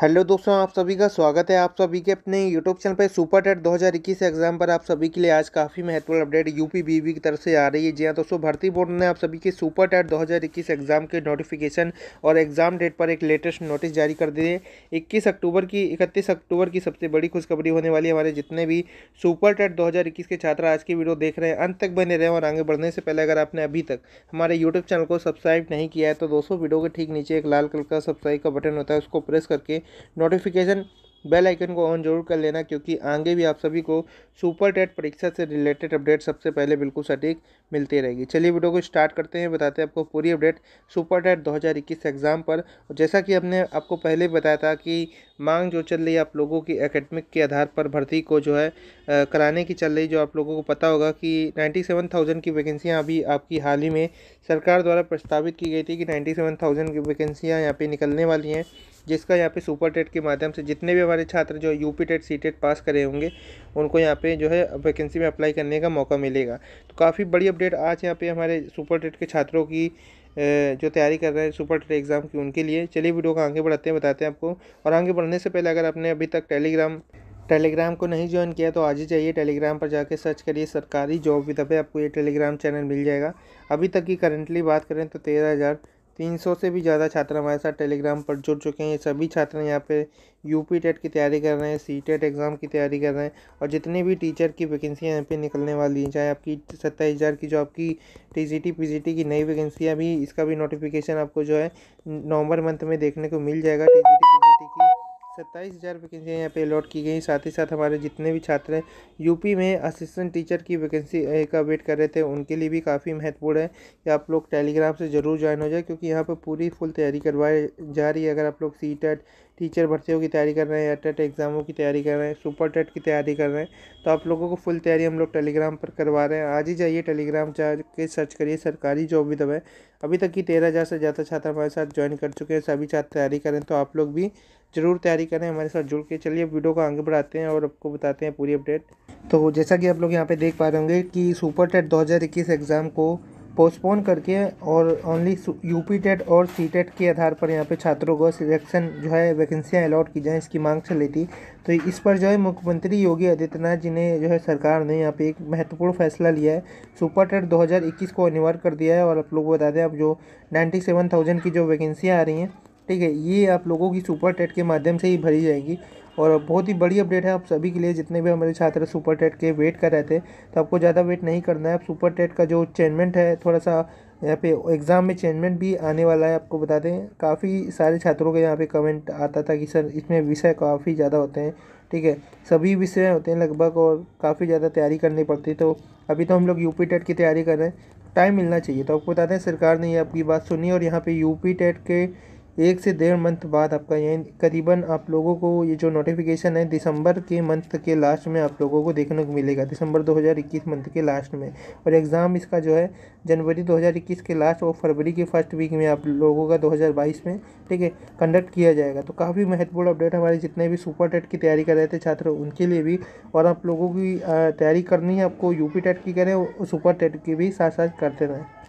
hello दोस्तों आप सभी का स्वागत है आप सभी के अपने यूट्यूब चैनल पर सुपर टेट 2021 एग्जाम पर आप सभी के लिए आज काफ़ी महत्वपूर्ण अपडेट यूपी बीवी की तरफ से आ रही है जी हाँ दोस्तों भर्ती बोर्ड ने आप सभी के सुपर टेट 2021 एग्जाम के नोटिफिकेशन और एग्जाम डेट पर एक लेटेस्ट नोटिस जारी कर दिए इक्कीस अक्टूबर की इकतीस अक्टूबर की सबसे बड़ी खुशखबरी होने वाली हमारे जितने भी सुपर टेट दो के छात्र आज की वीडियो देख रहे हैं अंत तक बने रहे और आगे बढ़ने से पहले अगर आपने अभी तक हमारे यूट्यूब चैनल को सब्सक्राइब नहीं किया है तो दोस्तों वीडियो के ठीक नीचे एक लाल कलर का सब्सक्राइब का बटन होता है उसको प्रेस करके नोटिफिकेशन बेल आइकन को ऑन जरूर कर लेना क्योंकि आगे भी आप सभी को सुपर टेट परीक्षा से रिलेटेड अपडेट सबसे पहले बिल्कुल सटीक मिलती रहेगी चलिए वीडियो को स्टार्ट करते हैं बताते हैं आपको पूरी अपडेट सुपर टेट 2021 एग्ज़ाम पर जैसा कि हमने आपको पहले बताया था कि मांग जो चल रही है आप लोगों की एकेडमिक के आधार पर भर्ती को जो है कराने की चल रही जो आप लोगों को पता होगा कि नाइन्टी सेवन थाउजेंड की वैकेंसियाँ अभी आपकी हाल ही में सरकार द्वारा प्रस्तावित की गई थी कि नाइन्टी सेवन थाउजेंड की वैकेंसियाँ यहाँ पर निकलने वाली हैं जिसका यहाँ पे सुपर टेट के माध्यम से जितने भी हमारे छात्र जो U P TET C TET pass करे होंगे उनको यहाँ पे जो है वैकेंसी में अप्लाई करने का मौका मिलेगा तो काफ़ी बड़ी अपडेट आज यहाँ पे हमारे सुपर टेट के छात्रों की जो तैयारी कर रहे हैं सुपर टेट एग्ज़ाम की उनके लिए चलिए वीडियो को आगे बढ़ाते हैं बताते हैं आपको और आगे बढ़ने से पहले अगर आपने अभी तक टेलीग्राम टेलीग्राम को नहीं ज्वाइन किया तो आज ही जाइए टेलीग्राम पर जाकर सर्च करिए सरकारी जॉब भी तभी आपको ये टेलीग्राम चैनल मिल जाएगा अभी तक की करेंटली बात करें तो तेरह हज़ार तीन सौ से भी ज़्यादा छात्र हमारे साथ टेलीग्राम पर जुड़ चुके हैं ये सभी छात्र यहाँ पे यूपी टेट की तैयारी कर रहे हैं सी टेट एग्ज़ाम की तैयारी कर रहे हैं और जितने भी टीचर की वैकेंसियाँ यहाँ पे निकलने वाली हैं चाहे आपकी सत्ताईस हज़ार की जो आपकी T G T P G T की नई वैकेंसियाँ भी इसका भी नोटिफिकेशन आपको जो है नवंबर मंथ में देखने को मिल जाएगा टी जी टी सत्ताईस हज़ार वैकेंसियाँ यहाँ पे अलॉट की गई साथ ही साथ हमारे जितने भी छात्र हैं यूपी में असिस्टेंट टीचर की वैकेंसी का वेट कर रहे थे उनके लिए भी काफ़ी महत्वपूर्ण है कि आप लोग टेलीग्राम से ज़रूर ज्वाइन हो जाए क्योंकि यहाँ पर पूरी फुल तैयारी करवाई जा रही है अगर आप लोग सी टेट टीचर भर्तियों की तैयारी कर रहे हैं या टेट एग्ज़ामों की तैयारी कर रहे हैं सुपर टेट की तैयारी कर रहे हैं तो आप लोगों को फुल तैयारी हम लोग टेलीग्राम पर करवा रहे हैं आज ही जाइए टेलीग्राम जा के सर्च करिए सरकारी जॉब भी दबाए अभी तक की तेरह हज़ार से ज़्यादा छात्र हमारे साथ ज्वाइन कर चुके हैं सभी छात्र तैयारी करें तो आप लोग भी ज़रूर तैयारी करें हमारे साथ जुड़ के चलिए वीडियो को आगे बढ़ाते हैं और आपको बताते हैं पूरी अपडेट तो जैसा कि आप लोग यहाँ पे देख पा रहे होंगे कि सुपर टेट दो एग्ज़ाम को पोस्टपोन करके और ओनली यू पी टेट और सी टेट के आधार पर यहाँ पे छात्रों को सिलेक्शन जो है वैकेंसियाँ अलाट की जाएँ इसकी मांग चली थी तो इस पर जो है मुख्यमंत्री योगी आदित्यनाथ जी ने जो है सरकार ने यहाँ पे एक महत्वपूर्ण फैसला लिया है सुपर टेट 2021 को अनिवार्य कर दिया है और आप लोग को बता दें अब जो नाइन्टी सेवन थाउजेंड की जो वैकेंसियाँ आ रही हैं ठीक है ये आप लोगों की सुपर टेट के माध्यम से ही भरी जाएगी और बहुत ही बड़ी अपडेट है आप सभी के लिए जितने भी हमारे छात्र सुपर टेट के वेट कर रहे थे तो आपको ज़्यादा वेट नहीं करना है आप सुपर टेट का जो चेंजमेंट है थोड़ा सा यहाँ पे एग्ज़ाम में चेंजमेंट भी आने वाला है आपको बता दें काफ़ी सारे छात्रों के यहाँ पे कमेंट आता था कि सर इसमें विषय काफ़ी ज़्यादा होते हैं ठीक है सभी विषय होते हैं लगभग और काफ़ी ज़्यादा तैयारी करनी पड़ती है तो अभी तो हम लोग यूपी टेट की तैयारी कर रहे हैं टाइम मिलना चाहिए तो आपको बता दें सरकार ने ये आपकी बात सुनी और यहाँ पर यू टेट के एक से डेढ़ मंथ बाद आपका यही करीबन आप लोगों को ये जो नोटिफिकेशन है दिसंबर के मंथ के लास्ट में आप लोगों को देखने को मिलेगा दिसंबर 2021 मंथ के लास्ट में और एग्ज़ाम इसका जो है जनवरी 2021 के लास्ट और फरवरी के फर्स्ट वीक में आप लोगों का 2022 में ठीक है कंडक्ट किया जाएगा तो काफ़ी महत्वपूर्ण अपडेट हमारे जितने भी सुपर टेट की तैयारी कर रहे थे छात्र उनके लिए भी और आप लोगों की तैयारी करनी है आपको यूपी टेट e की करें और सुपर टेट की भी साथ साथ करते रहें